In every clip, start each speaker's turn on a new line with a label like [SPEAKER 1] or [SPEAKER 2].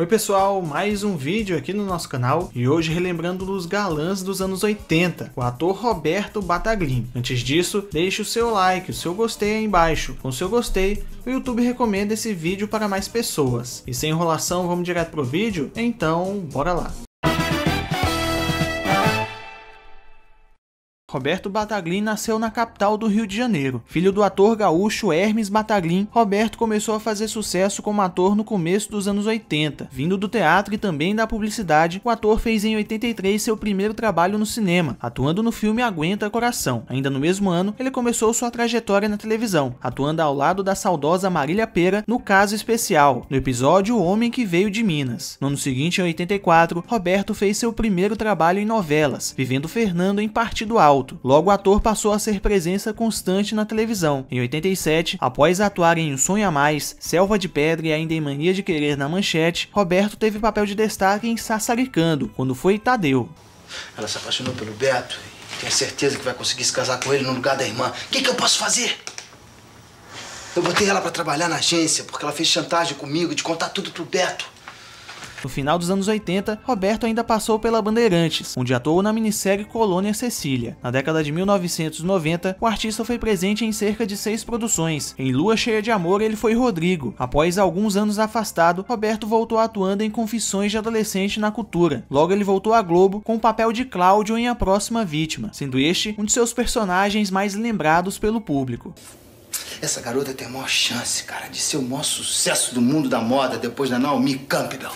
[SPEAKER 1] Oi pessoal, mais um vídeo aqui no nosso canal e hoje relembrando os galãs dos anos 80, o ator Roberto Bataglini. Antes disso, deixe o seu like, o seu gostei aí embaixo. Com o seu gostei, o YouTube recomenda esse vídeo para mais pessoas. E sem enrolação, vamos direto pro vídeo? Então, bora lá! Roberto Bataglin nasceu na capital do Rio de Janeiro. Filho do ator gaúcho Hermes Bataglin, Roberto começou a fazer sucesso como ator no começo dos anos 80. Vindo do teatro e também da publicidade, o ator fez em 83 seu primeiro trabalho no cinema, atuando no filme Aguenta Coração. Ainda no mesmo ano, ele começou sua trajetória na televisão, atuando ao lado da saudosa Marília Pera no Caso Especial, no episódio O Homem que Veio de Minas. No ano seguinte, em 84, Roberto fez seu primeiro trabalho em novelas, vivendo Fernando em Partido Alto alto. Logo, o ator passou a ser presença constante na televisão. Em 87, após atuar em Um Sonho a Mais, Selva de Pedra e ainda em Mania de Querer na Manchete, Roberto teve papel de destaque em Sassaricando, quando foi Tadeu. Ela se apaixonou pelo Beto e tem certeza que vai conseguir se casar com ele no lugar da irmã. O que, que eu posso fazer? Eu botei ela para trabalhar na agência porque ela fez chantagem comigo de contar tudo pro Beto. No final dos anos 80, Roberto ainda passou pela Bandeirantes, onde atuou na minissérie Colônia Cecília. Na década de 1990, o artista foi presente em cerca de seis produções. Em Lua Cheia de Amor, ele foi Rodrigo. Após alguns anos afastado, Roberto voltou atuando em Confissões de Adolescente na Cultura. Logo, ele voltou à Globo com o papel de Cláudio em A Próxima Vítima, sendo este um de seus personagens mais lembrados pelo público. Essa garota tem a maior chance, cara, de ser o maior sucesso do mundo da moda depois da Naomi Campbell.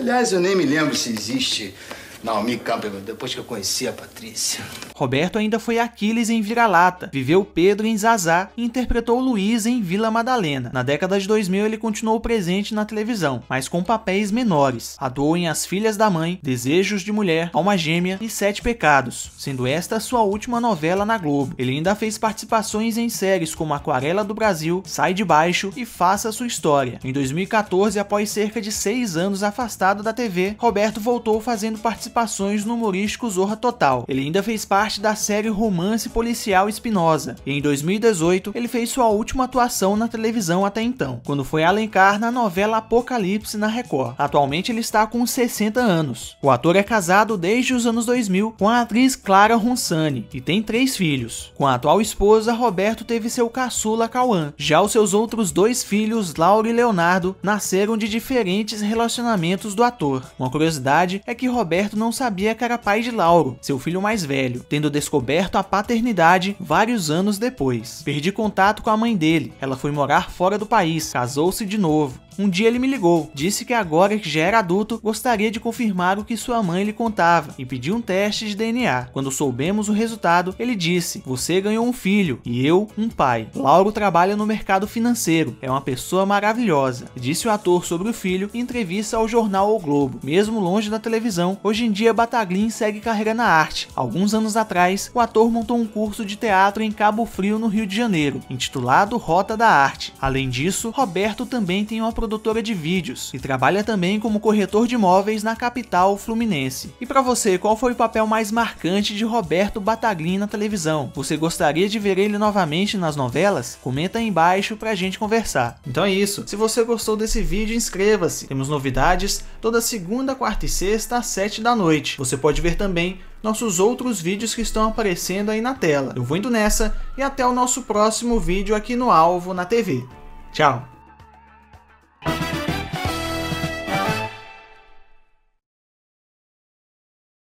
[SPEAKER 1] Aliás, eu nem me lembro se existe Naomi Campbell, depois que eu conheci a Patrícia. Roberto ainda foi Aquiles em Vira-Lata, viveu Pedro em Zazá e interpretou Luiz em Vila Madalena. Na década de 2000 ele continuou presente na televisão, mas com papéis menores. Atuou em As Filhas da Mãe, Desejos de Mulher, Alma Gêmea e Sete Pecados, sendo esta sua última novela na Globo. Ele ainda fez participações em séries como Aquarela do Brasil, Sai de Baixo e Faça Sua História. Em 2014, após cerca de seis anos afastado da TV, Roberto voltou fazendo participações participações no humorístico Zorra Total. Ele ainda fez parte da série Romance Policial Espinosa, e em 2018 ele fez sua última atuação na televisão até então, quando foi alencar na novela Apocalipse na Record. Atualmente ele está com 60 anos. O ator é casado desde os anos 2000 com a atriz Clara Ronsani e tem três filhos. Com a atual esposa, Roberto teve seu caçula Cauã. Já os seus outros dois filhos, Laura e Leonardo, nasceram de diferentes relacionamentos do ator. Uma curiosidade é que Roberto não sabia que era pai de Lauro, seu filho mais velho, tendo descoberto a paternidade vários anos depois. Perdi contato com a mãe dele, ela foi morar fora do país, casou-se de novo, um dia ele me ligou, disse que agora que já era adulto, gostaria de confirmar o que sua mãe lhe contava e pediu um teste de DNA. Quando soubemos o resultado, ele disse: Você ganhou um filho e eu um pai. Lauro trabalha no mercado financeiro, é uma pessoa maravilhosa, disse o ator sobre o filho em entrevista ao jornal O Globo. Mesmo longe da televisão, hoje em dia Bataglin segue carreira na arte. Alguns anos atrás, o ator montou um curso de teatro em Cabo Frio, no Rio de Janeiro, intitulado Rota da Arte. Além disso, Roberto também tem uma produção produtora de vídeos e trabalha também como corretor de imóveis na capital fluminense. E para você, qual foi o papel mais marcante de Roberto Battaglin na televisão? Você gostaria de ver ele novamente nas novelas? Comenta aí embaixo pra gente conversar. Então é isso. Se você gostou desse vídeo, inscreva-se. Temos novidades toda segunda, quarta e sexta às 7 da noite. Você pode ver também nossos outros vídeos que estão aparecendo aí na tela. Eu vou indo nessa e até o nosso próximo vídeo aqui no Alvo na TV. Tchau!